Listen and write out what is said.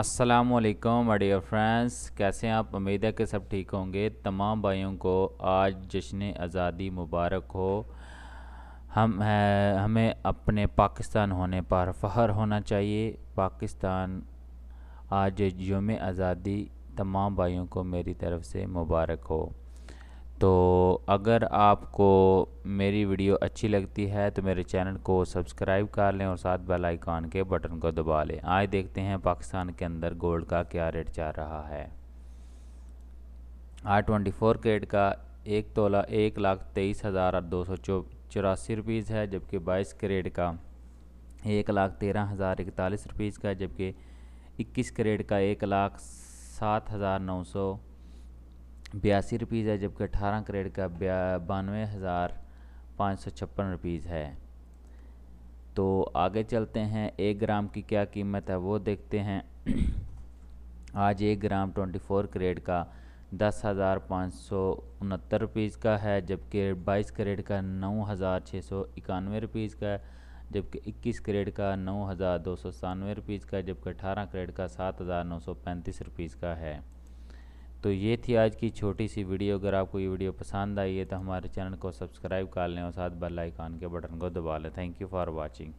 असलकम dear friends कैसे हैं आप उम्मीद है कि सब ठीक होंगे तमाम भाइयों को आज जश्न आज़ादी मुबारक हो हम है, हमें अपने पाकिस्तान होने पर फ़ख्र होना चाहिए पाकिस्तान आज योम आज़ादी तमाम भाइयों को मेरी तरफ़ से मुबारक हो तो अगर आपको मेरी वीडियो अच्छी लगती है तो मेरे चैनल को सब्सक्राइब कर लें और साथ बेल आइकॉन के बटन को दबा लें आए देखते हैं पाकिस्तान के अंदर गोल्ड का क्या रेट चल रहा है आर ट्वेंटी फोर केट का एक तोला एक लाख तेईस हज़ार दो सौ चौ चौरासी रुपीज़ है जबकि बाईस करेट का एक लाख तेरह हज़ार इकतालीस रुपीज़ का जबकि इक्कीस करेट का एक लाख सात हज़ार नौ सौ बयासी रुपीज़ है जबकि अठारह करेट का बानवे हज़ार पाँच सौ छप्पन रुपीज़ है तो आगे चलते हैं एक ग्राम की क्या कीमत है वो देखते हैं आज एक ग्राम ट्वेंटी फोर करेट का दस हज़ार पाँच सौ उनहत्तर रुपीज़ का है जबकि बाईस करेट का नौ हज़ार छः सौ इक्यानवे रुपीज़ का है जबकि इक्कीस करेट का नौ हज़ार दो सौ सतानवे रुपीज़ का जबकि अठारह करेट का सात हज़ार नौ सौ पैंतीस रुपीज़ का है तो ये थी आज की छोटी सी वीडियो अगर आपको ये वीडियो पसंद आई है तो हमारे चैनल को सब्सक्राइब कर लें और साथ बेल आइकन के बटन को दबा लें थैंक यू फॉर वॉचिंग